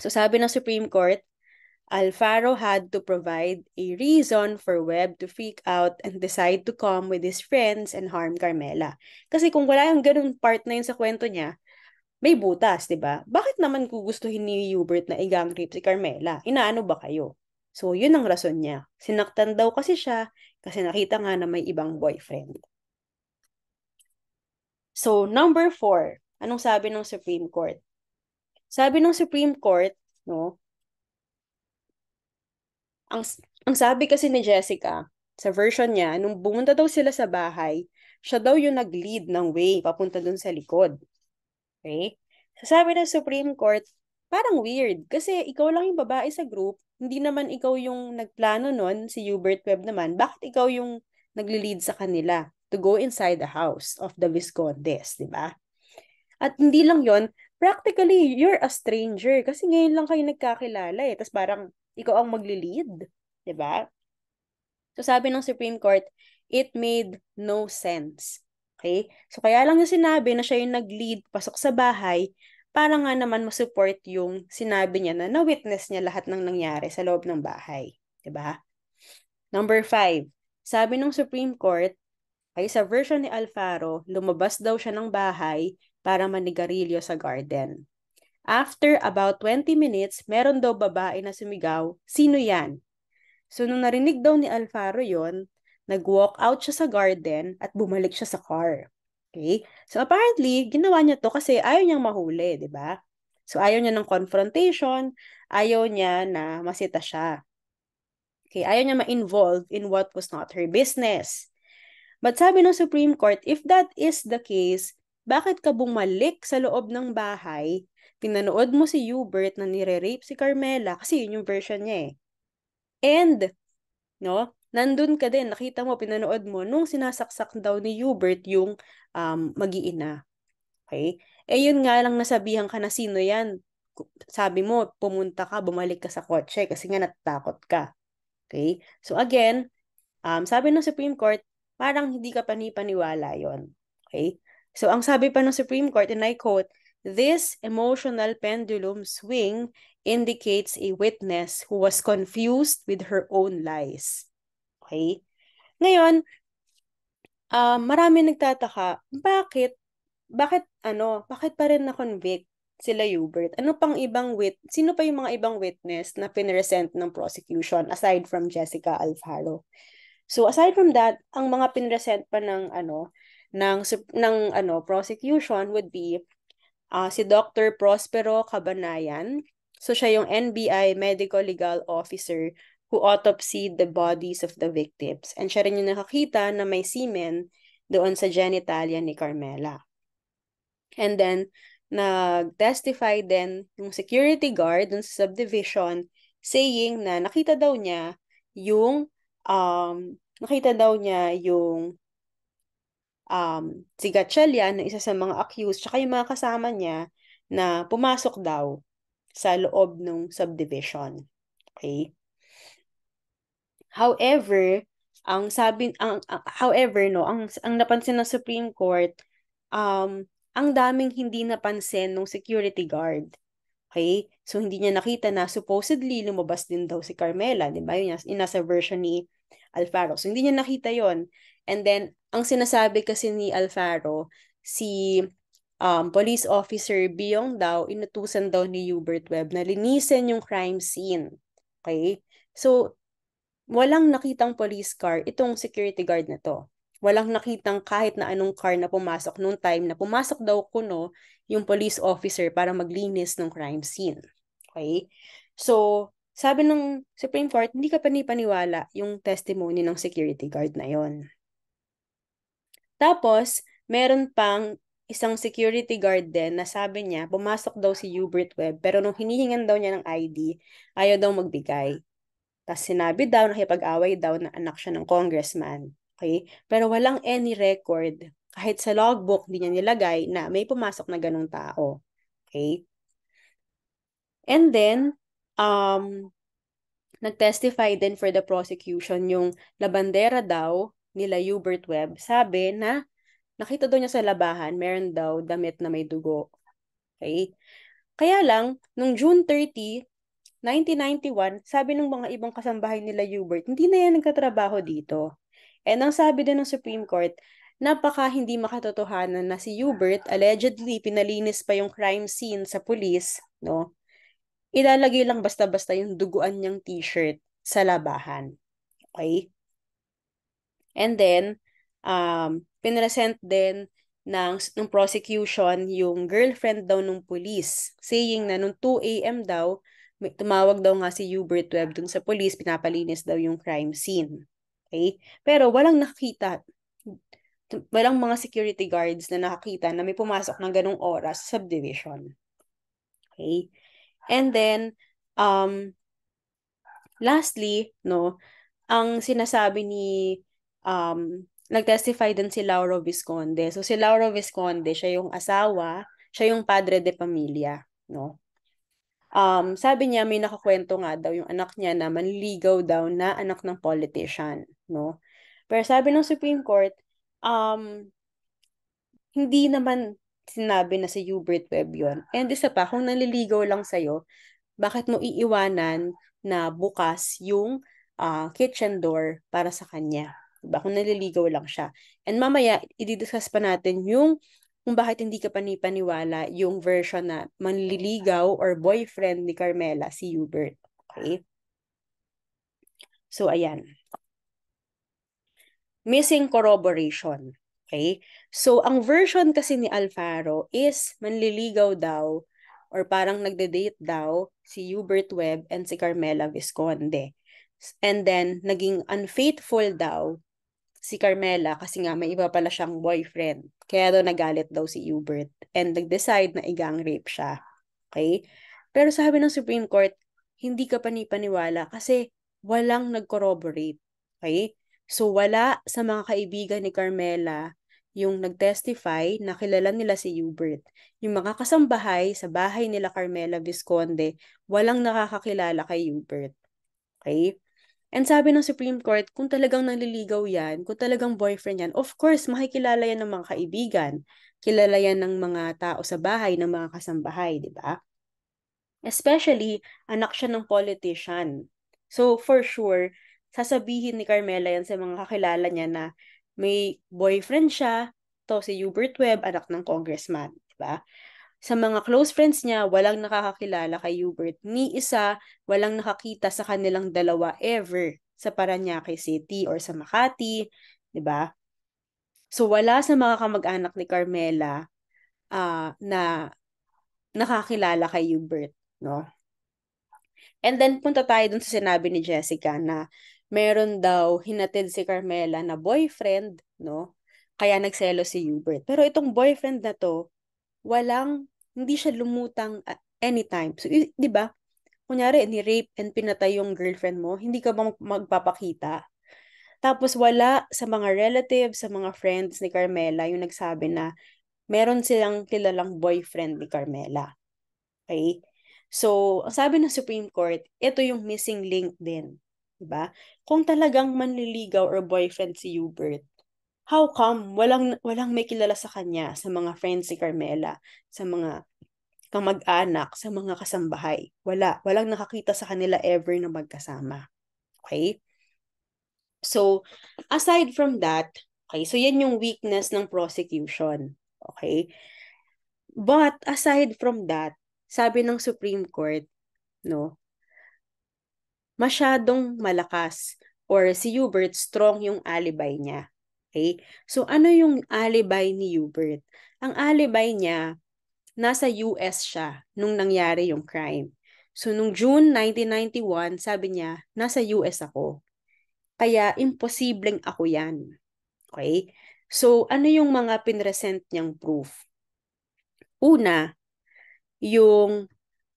So sabi ng Supreme Court, Alfaro had to provide a reason for Webb to freak out and decide to come with his friends and harm Carmela. Kasi kung wala yung ganun part na yun sa kwento niya, may butas, di ba? Bakit naman gugustuhin ni Hubert na i-gang rape si Carmela? Inaano ba kayo? So, yun ang rason niya. Sinaktan daw kasi siya kasi nakita nga na may ibang boyfriend. So, number four, anong sabi ng Supreme Court? Sabi ng Supreme Court, no, ang, ang sabi kasi ni Jessica, sa version niya, nung bumunta daw sila sa bahay, siya daw yung nag-lead ng way papunta dun sa likod. Okay? sabi ng Supreme Court, parang weird kasi ikaw lang yung babae sa group, hindi naman ikaw yung nagplano nun, si Hubert Webb naman, bakit ikaw yung nagli-lead sa kanila to go inside the house of the Viscondes, di ba? At hindi lang yon practically, you're a stranger kasi ngayon lang kayo nagkakilala eh, tapos parang ikaw ang magli-lead, di ba? So sabi ng Supreme Court, it made no sense. Okay? So kaya lang yung sinabi na siya yung nag-lead pasok sa bahay para nga naman mo support yung sinabi niya na na-witness niya lahat ng nangyari sa loob ng bahay. ba? Diba? Number five, sabi ng Supreme Court, ay sa version ni Alfaro, lumabas daw siya ng bahay para manigarilyo sa garden. After about 20 minutes, meron daw babae na sumigaw, sino yan? So nung narinig daw ni Alfaro yon, nag-walk out siya sa garden at bumalik siya sa car. Okay? So apparently, ginawa niya to kasi ayaw niyang mahuli, di ba? So ayaw niya ng confrontation, ayaw niya na masita siya. Okay, ayaw niya ma-involve in what was not her business. But sabi ng Supreme Court, if that is the case, bakit ka bumalik sa loob ng bahay, pinanood mo si Hubert na nire-rape si Carmela kasi yun yung version niya eh. And, no, nandun ka din, nakita mo, pinanood mo, nung sinasaksak daw ni Hubert yung um, mag-iina. Okay? Eh yun nga lang nasabihan ka na sino yan. Sabi mo, pumunta ka, bumalik ka sa kotse kasi nga natatakot ka. Okay? So again, um, sabi ng Supreme Court, parang hindi ka panipaniwala yon Okay? So ang sabi pa ng Supreme Court, and I quote, This emotional pendulum swing indicates a witness who was confused with her own lies. Okay? Ngayon, uh, marami nagtataka, bakit, bakit ano, bakit pa rin na-convict sila Hubert? Ano pang ibang wit, sino pa yung mga ibang witness na pinresent ng prosecution aside from Jessica Alfaro? So aside from that, ang mga pinresent pa ng ano, ng ng ano prosecution would be uh, si Dr. Prospero Cabanayan. So siya yung NBI Medical Legal Officer who autopsied the bodies of the victims. And siya rin yung nakakita na may semen doon sa genitalia ni Carmela. And then, nag-testify din yung security guard doon sa subdivision saying na nakita daw niya yung um, nakita daw niya yung um, si Gatchalia na isa sa mga accused tsaka yung mga kasama niya na pumasok daw sa loob ng subdivision. Okay? However, ang sabi ang, ang however no, ang ang napansin ng Supreme Court um ang daming hindi napansin ng security guard. Okay? So hindi niya nakita na supposedly lumabas din daw si Carmela, 'di ba? Yun yung version ni Alfaro. So hindi niya nakita 'yon. And then ang sinasabi kasi ni Alfaro, si um, police officer Biong daw, inutusan daw ni Hubert Webb na linisin yung crime scene. Okay? So, walang nakitang police car itong security guard na to. Walang nakitang kahit na anong car na pumasok noong time na pumasok daw kuno yung police officer para maglinis ng crime scene. Okay? So, sabi ng Supreme Court, hindi ka panipaniwala yung testimony ng security guard na yon. Tapos, meron pang isang security guard din na sabi niya, pumasok daw si Hubert Webb, pero nung hinihingan daw niya ng ID, ayaw daw magbigay. Tapos sinabi daw, nakipag-away daw na anak siya ng congressman. Okay? Pero walang any record. Kahit sa logbook, hindi niya nilagay na may pumasok na ganong tao. Okay? And then, um, nagtestify din for the prosecution yung labandera daw nila Hubert Webb. Sabi na nakita daw niya sa labahan, meron daw damit na may dugo. Okay? Kaya lang, nung June 30, 1991, sabi ng mga ibang kasambahay nila Hubert, hindi na yan nagkatrabaho dito. And ang sabi din ng Supreme Court, napaka hindi makatotohanan na si Hubert allegedly pinalinis pa yung crime scene sa pulis, no? Ilalagay lang basta-basta yung duguan niyang t-shirt sa labahan. Okay? And then, um, pinresent din ng, ng prosecution yung girlfriend daw ng police, saying na nung 2 a.m. daw, tumawag daw nga si Hubert Webb dun sa police, pinapalinis daw yung crime scene. Okay? Pero walang nakita, walang mga security guards na nakakita na may pumasok ng ganong oras sa subdivision. Okay? And then, um, lastly, no, ang sinasabi ni um, nagtestify din si Lauro Visconde. So si Lauro Visconde, siya yung asawa, siya yung padre de pamilya, no? um, sabi niya may nakakwento nga daw yung anak niya na manligaw daw na anak ng politician, no? Pero sabi ng Supreme Court, um, hindi naman sinabi na si Hubert Webb yon. And isa pa, kung naliligaw lang sa'yo, bakit mo iiwanan na bukas yung uh, kitchen door para sa kanya? Diba? Kung naliligaw lang siya. And mamaya, ididiscuss pa natin yung kung bakit hindi ka panipaniwala yung version na manliligaw or boyfriend ni Carmela, si Hubert. Okay? So, ayan. Missing corroboration. Okay? So, ang version kasi ni Alfaro is manliligaw daw or parang nagde-date daw si Hubert Webb and si Carmela Visconde. And then, naging unfaithful daw si Carmela kasi nga may iba pala siyang boyfriend. Kaya daw nagalit daw si Hubert and nag-decide na igang rape siya. Okay? Pero sabi ng Supreme Court, hindi ka panipaniwala kasi walang nag-corroborate. Okay? So wala sa mga kaibigan ni Carmela yung nagtestify na kilala nila si Hubert. Yung mga kasambahay sa bahay nila Carmela Visconde, walang nakakakilala kay Hubert. Okay? And sabi ng Supreme Court, kung talagang naliligaw yan, kung talagang boyfriend yan, of course, makikilala yan ng mga kaibigan. Kilala yan ng mga tao sa bahay, ng mga kasambahay, di ba? Especially, anak siya ng politician. So, for sure, sasabihin ni Carmela yan sa mga kakilala niya na may boyfriend siya, to si Hubert Webb, anak ng congressman, di ba? Sa mga close friends niya, walang nakakakilala kay Hubert. Ni isa, walang nakakita sa kanilang dalawa ever sa Paranaque City or sa Makati, 'di ba? So wala sa mga kamag-anak ni Carmela uh, na nakakilala kay Hubert, no? And then punta tayo dun sa sinabi ni Jessica na meron daw hinatid si Carmela na boyfriend, no? Kaya nagselo si Hubert. Pero itong boyfriend na to, walang hindi siya lumutang ah, anytime. So, di ba? Kunyari, ni-rape and pinatay yung girlfriend mo, hindi ka bang magpapakita? Tapos wala sa mga relatives, sa mga friends ni Carmela yung nagsabi na meron silang kilalang boyfriend ni Carmela. Okay? So, ang sabi ng Supreme Court, ito yung missing link din. Diba? Kung talagang manliligaw or boyfriend si Hubert, how come walang walang may kilala sa kanya sa mga friends ni Carmela, sa mga kamag-anak, sa mga kasambahay. Wala, walang nakakita sa kanila ever na magkasama. Okay? So, aside from that, okay, so yan yung weakness ng prosecution. Okay? But aside from that, sabi ng Supreme Court, no, masyadong malakas or si Hubert strong yung alibi niya. Okay? So, ano yung alibi ni Hubert? Ang alibi niya, nasa US siya nung nangyari yung crime. So, nung June 1991, sabi niya, nasa US ako. Kaya, imposibleng ako yan. Okay? So, ano yung mga pinresent niyang proof? Una, yung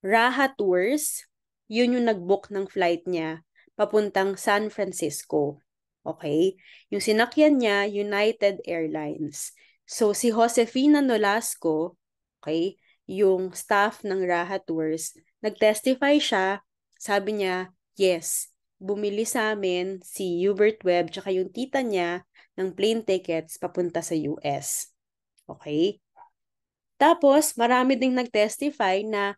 Raha Tours, yun yung nag-book ng flight niya papuntang San Francisco. Okay? Yung sinakyan niya, United Airlines. So, si Josefina Nolasco, okay, yung staff ng Raha Tours, nagtestify siya, sabi niya, yes, bumili sa amin si Hubert Webb tsaka yung tita niya ng plane tickets papunta sa US. Okay? Tapos, marami ding nagtestify na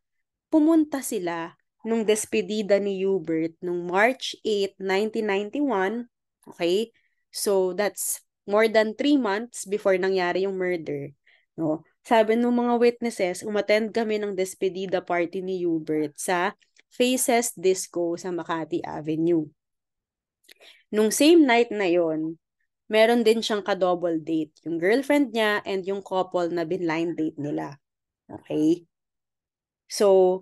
pumunta sila nung despedida ni Hubert nung March 8, 1991 Okay? So, that's more than three months before nangyari yung murder. No? Sabi ng mga witnesses, umattend kami ng despedida party ni Hubert sa Faces Disco sa Makati Avenue. Nung same night na yon, meron din siyang ka-double date, yung girlfriend niya and yung couple na binline date nila. Okay? So,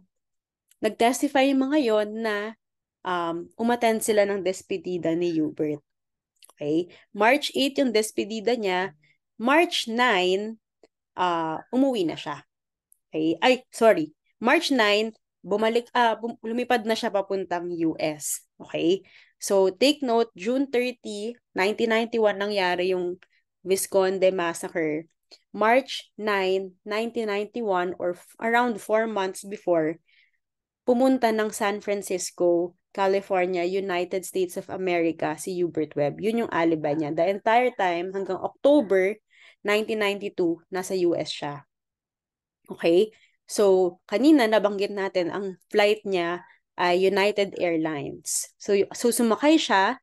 nagtestify yung mga yon na um, umattend sila ng despedida ni Hubert. Okay? March 8 yung despedida niya. March 9, uh, ah, umuwi na siya. Okay? Ay, sorry. March 9, bumalik, uh, bum- lumipad na siya papuntang US. Okay? So, take note, June 30, 1991 nangyari yung Visconde Massacre. March 9, 1991 or f- around 4 months before, pumunta ng San Francisco, California, United States of America si Hubert Webb. Yun yung alibi niya. The entire time hanggang October 1992, nasa US siya. Okay? So, kanina nabanggit natin ang flight niya ay uh, United Airlines. So, so sumakay siya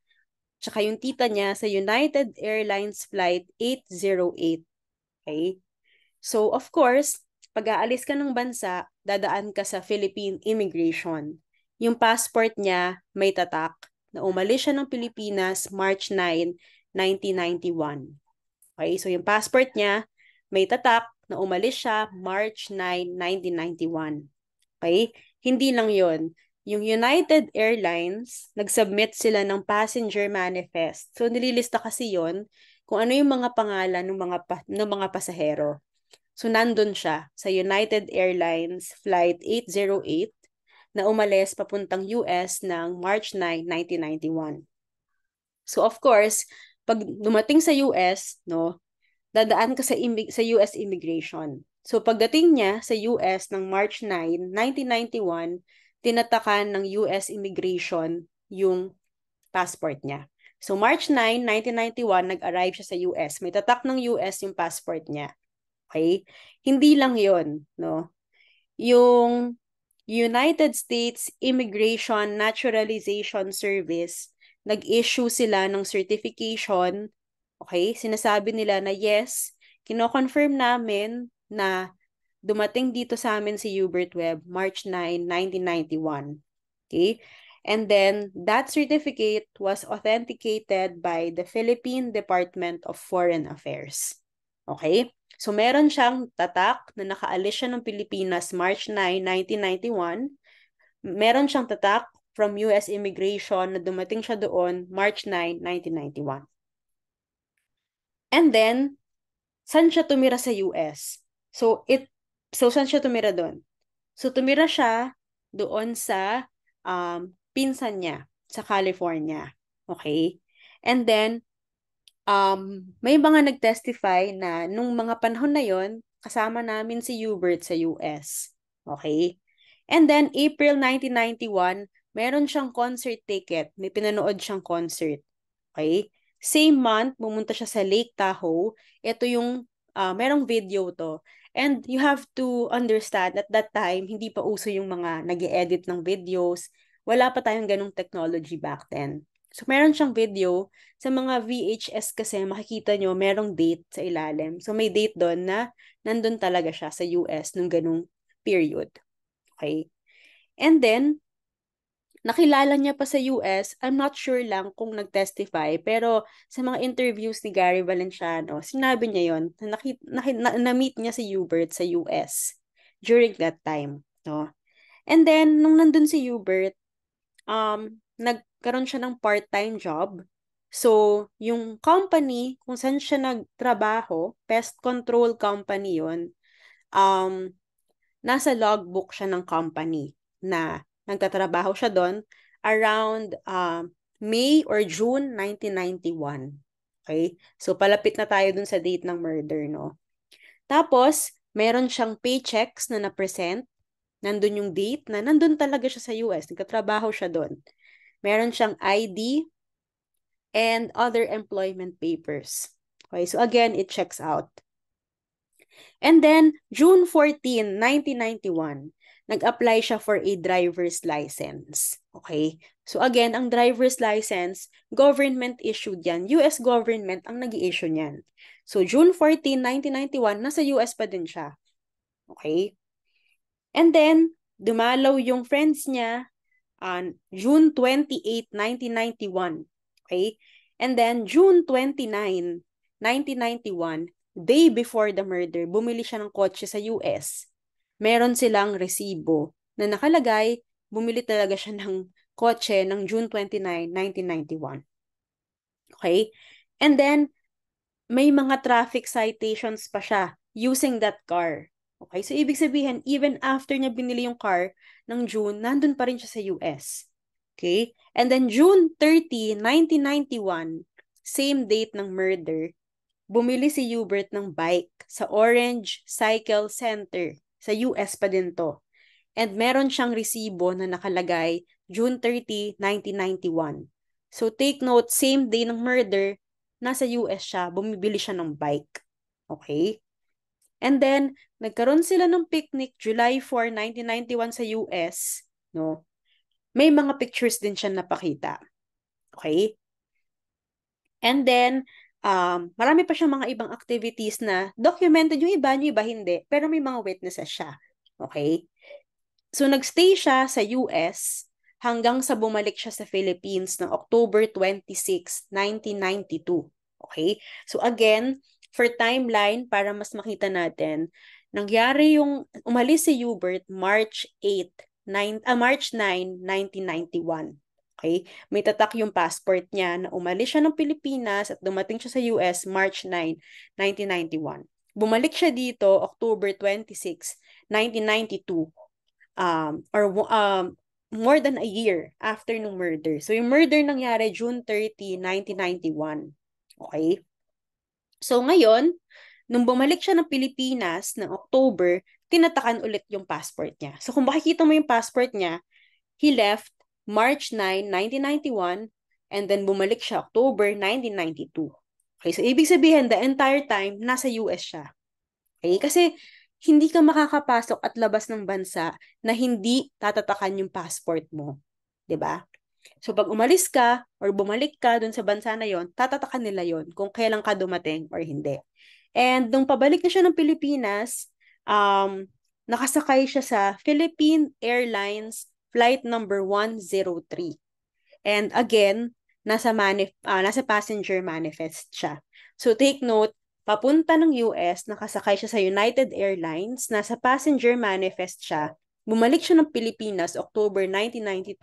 tsaka yung tita niya sa United Airlines Flight 808. Okay? So, of course, pag aalis ka ng bansa, dadaan ka sa Philippine Immigration. Yung passport niya may tatak na umalis siya ng Pilipinas March 9, 1991. Okay, so yung passport niya may tatak na umalis siya March 9, 1991. Okay? Hindi lang yon Yung United Airlines, nag-submit sila ng passenger manifest. So, nililista kasi yon kung ano yung mga pangalan ng mga, pa, ng mga pasahero. So nandun siya sa United Airlines Flight 808 na umalis papuntang US ng March 9, 1991. So of course, pag dumating sa US, no, dadaan ka sa, sa US immigration. So pagdating niya sa US ng March 9, 1991, tinatakan ng US immigration yung passport niya. So March 9, 1991, nag-arrive siya sa US. May tatak ng US yung passport niya. Okay? Hindi lang 'yon, no? Yung United States Immigration Naturalization Service, nag-issue sila ng certification. Okay? Sinasabi nila na yes, kino-confirm namin na dumating dito sa amin si Hubert Webb March 9, 1991. Okay? And then, that certificate was authenticated by the Philippine Department of Foreign Affairs. Okay? So meron siyang tatak na nakaalis siya ng Pilipinas March 9, 1991. Meron siyang tatak from US immigration na dumating siya doon March 9, 1991. And then, saan siya tumira sa US? So it so saan siya tumira doon? So tumira siya doon sa um, pinsan niya sa California. Okay? And then, um, may mga nagtestify na nung mga panahon na yon kasama namin si Hubert sa US. Okay? And then, April 1991, meron siyang concert ticket. May pinanood siyang concert. Okay? Same month, pumunta siya sa Lake Tahoe. Ito yung, uh, merong video to. And you have to understand, at that time, hindi pa uso yung mga nag edit ng videos. Wala pa tayong ganong technology back then. So, meron siyang video. Sa mga VHS kasi, makikita nyo, merong date sa ilalim. So, may date doon na nandun talaga siya sa US nung ganung period. Okay? And then, nakilala niya pa sa US, I'm not sure lang kung nagtestify, pero sa mga interviews ni Gary Valenciano, sinabi niya yon na, nakit, nakit, na, na-meet niya si Hubert sa US during that time. No? And then, nung nandun si Hubert, um, nag, karon siya ng part-time job. So, yung company kung saan siya nagtrabaho, pest control company yon um, nasa logbook siya ng company na nagtatrabaho siya doon around uh, May or June 1991. Okay? So, palapit na tayo dun sa date ng murder, no? Tapos, meron siyang paychecks na na-present. Nandun yung date na nandun talaga siya sa US. Nagtatrabaho siya doon meron siyang ID, and other employment papers. Okay, so again, it checks out. And then, June 14, 1991, nag-apply siya for a driver's license. Okay? So again, ang driver's license, government issued yan. US government ang nag issue niyan. So June 14, 1991, nasa US pa din siya. Okay? And then, dumalaw yung friends niya on June 28, 1991. Okay? And then, June 29, 1991, day before the murder, bumili siya ng kotse sa US. Meron silang resibo na nakalagay, bumili talaga siya ng kotse ng June 29, 1991. Okay? And then, may mga traffic citations pa siya using that car. Okay? So, ibig sabihin, even after niya binili yung car ng June, nandun pa rin siya sa US. Okay? And then, June 30, 1991, same date ng murder, bumili si Hubert ng bike sa Orange Cycle Center. Sa US pa din to. And meron siyang resibo na nakalagay June 30, 1991. So take note, same day ng murder, nasa US siya, bumibili siya ng bike. Okay? And then, nagkaroon sila ng picnic July 4, 1991 sa US, no? May mga pictures din siya napakita. Okay? And then, um, marami pa siyang mga ibang activities na documented yung iba, yung iba hindi, pero may mga witnesses siya. Okay? So, nagstay siya sa US hanggang sa bumalik siya sa Philippines ng October 26, 1992. Okay? So, again, for timeline, para mas makita natin, nangyari yung, umalis si Hubert March 8, 9, ah, March 9, 1991. Okay? May tatak yung passport niya na umalis siya ng Pilipinas at dumating siya sa US March 9, 1991. Bumalik siya dito October 26, 1992. Um, or um, more than a year after ng murder. So yung murder nangyari June 30, 1991. Okay? So ngayon, nung bumalik siya ng Pilipinas ng October, tinatakan ulit yung passport niya. So kung makikita mo yung passport niya, he left March 9, 1991 and then bumalik siya October 1992. Okay, so ibig sabihin the entire time nasa US siya. Okay, kasi hindi ka makakapasok at labas ng bansa na hindi tatatakan yung passport mo. 'di ba? So pag umalis ka or bumalik ka doon sa bansa na yon, tatatakan nila yon kung kailan ka dumating or hindi. And nung pabalik na siya ng Pilipinas, um, nakasakay siya sa Philippine Airlines flight number 103. And again, nasa manif- uh, nasa passenger manifest siya. So take note, papunta ng US, nakasakay siya sa United Airlines, nasa passenger manifest siya, Bumalik siya ng Pilipinas October 1992,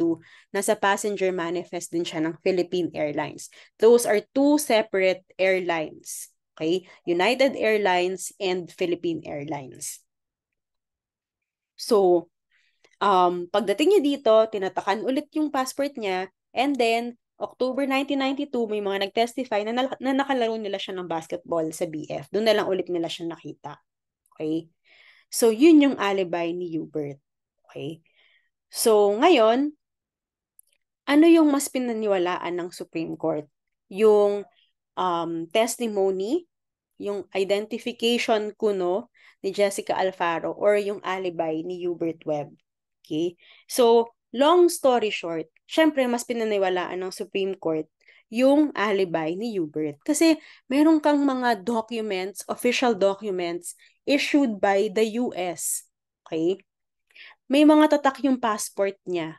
nasa passenger manifest din siya ng Philippine Airlines. Those are two separate airlines. Okay? United Airlines and Philippine Airlines. So, um, pagdating niya dito, tinatakan ulit yung passport niya and then October 1992, may mga nagtestify na, na, na nakalaro nila siya ng basketball sa BF. Doon na lang ulit nila siya nakita. Okay? So, yun yung alibi ni Hubert. Okay? So, ngayon, ano yung mas pinaniwalaan ng Supreme Court? Yung um, testimony, yung identification kuno ni Jessica Alfaro or yung alibi ni Hubert Webb. Okay? So, long story short, syempre mas pinaniwalaan ng Supreme Court yung alibi ni Hubert. Kasi meron kang mga documents, official documents, issued by the US. Okay? May mga tatak yung passport niya.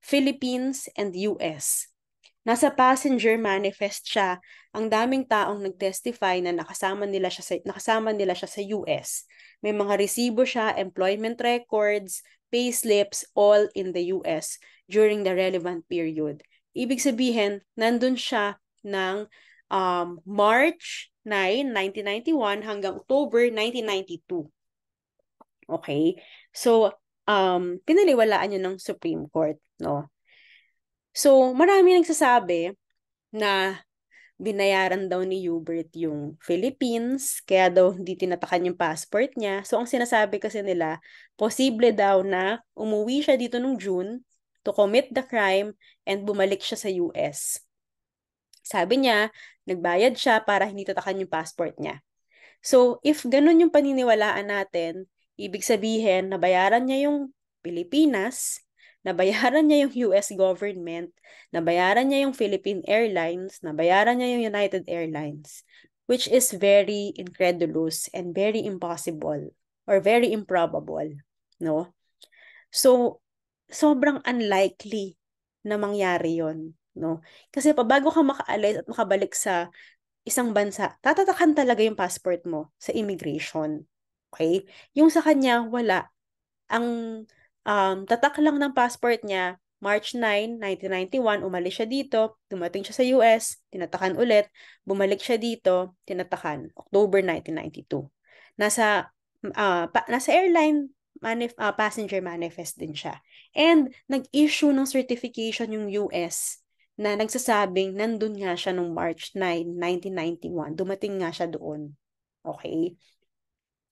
Philippines and US. Nasa passenger manifest siya. Ang daming taong nagtestify na nakasama nila siya sa nakasama nila siya sa US. May mga resibo siya, employment records, payslips all in the US during the relevant period. Ibig sabihin, nandun siya ng um, March 9, 1991 hanggang October 1992. Okay? So, um, pinaliwalaan yun ng Supreme Court, no? So, marami nagsasabi na binayaran daw ni Hubert yung Philippines, kaya daw hindi tinatakan yung passport niya. So, ang sinasabi kasi nila, posible daw na umuwi siya dito nung June to commit the crime and bumalik siya sa US. Sabi niya, nagbayad siya para hindi tatakan yung passport niya. So, if ganun yung paniniwalaan natin, Ibig sabihin, nabayaran niya yung Pilipinas, [LAUGHS] nabayaran niya yung US government, nabayaran niya yung Philippine Airlines, nabayaran niya yung United Airlines, which is very incredulous and very impossible or very improbable, no? So, sobrang unlikely na mangyari yon no? Kasi pa bago ka makaalis at makabalik sa isang bansa, tatatakan talaga yung passport mo sa immigration, Okay? Yung sa kanya, wala. Ang um, tatak lang ng passport niya, March 9, 1991, umalis siya dito, dumating siya sa US, tinatakan ulit, bumalik siya dito, tinatakan, October 1992. Nasa, uh, pa, nasa airline manif- uh, passenger manifest din siya. And nag-issue ng certification yung US na nagsasabing nandun nga siya nung March 9, 1991. Dumating nga siya doon. Okay?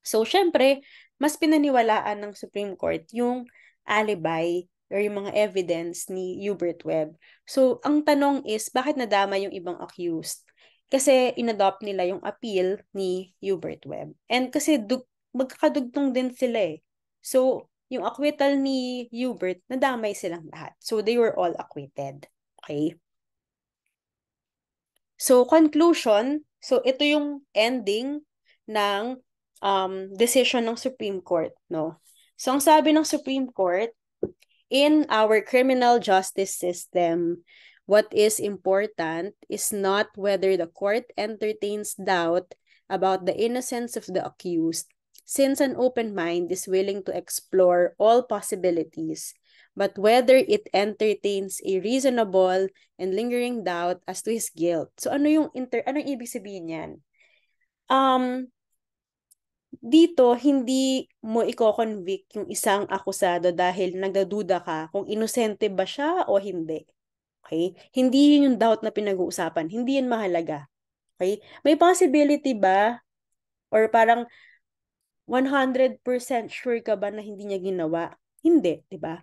So, syempre, mas pinaniwalaan ng Supreme Court yung alibi or yung mga evidence ni Hubert Webb. So, ang tanong is, bakit nadama yung ibang accused? Kasi inadopt nila yung appeal ni Hubert Webb. And kasi dug- magkakadugtong din sila eh. So, yung acquittal ni Hubert, nadamay silang lahat. So, they were all acquitted. Okay? So, conclusion. So, ito yung ending ng um, decision ng Supreme Court, no? So, ang sabi ng Supreme Court, in our criminal justice system, what is important is not whether the court entertains doubt about the innocence of the accused, since an open mind is willing to explore all possibilities, but whether it entertains a reasonable and lingering doubt as to his guilt. So, ano yung, inter ano yung ibig sabihin yan? Um, dito hindi mo iko-convict yung isang akusado dahil nagdaduda ka kung inosente ba siya o hindi. Okay? Hindi yun yung doubt na pinag-uusapan. Hindi yun mahalaga. Okay? May possibility ba or parang 100% sure ka ba na hindi niya ginawa? Hindi, 'di ba?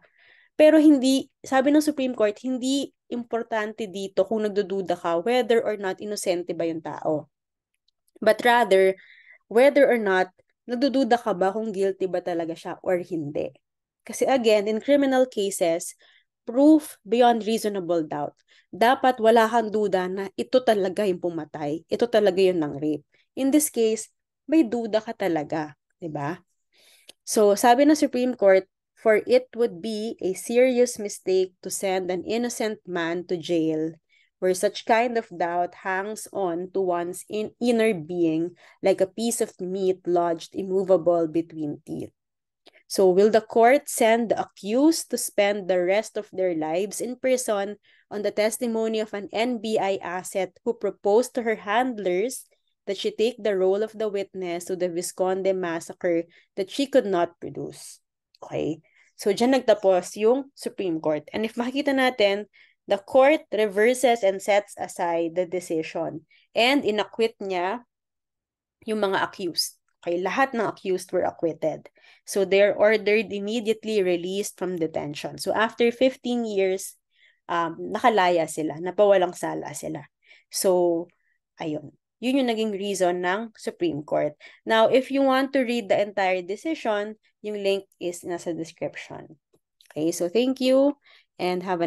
Pero hindi, sabi ng Supreme Court, hindi importante dito kung nagdududa ka whether or not inosente ba yung tao. But rather, whether or not nagdududa ka ba kung guilty ba talaga siya or hindi. Kasi again, in criminal cases, proof beyond reasonable doubt. Dapat wala kang duda na ito talaga yung pumatay, ito talaga yung nang rape. In this case, may duda ka talaga, 'di ba? So, sabi ng Supreme Court, for it would be a serious mistake to send an innocent man to jail where such kind of doubt hangs on to one's in inner being like a piece of meat lodged immovable between teeth. So, will the court send the accused to spend the rest of their lives in prison on the testimony of an NBI asset who proposed to her handlers that she take the role of the witness to the Visconde massacre that she could not produce? Okay. So, dyan nagtapos yung Supreme Court. And if makita natin, The court reverses and sets aside the decision and inacquit niya yung mga accused. Okay, lahat ng accused were acquitted. So they're ordered immediately released from detention. So after 15 years, um, nakalaya sila, napawalang sala sila. So, ayun. Yun yung naging reason ng Supreme Court. Now, if you want to read the entire decision, yung link is nasa description. Okay, so thank you and have a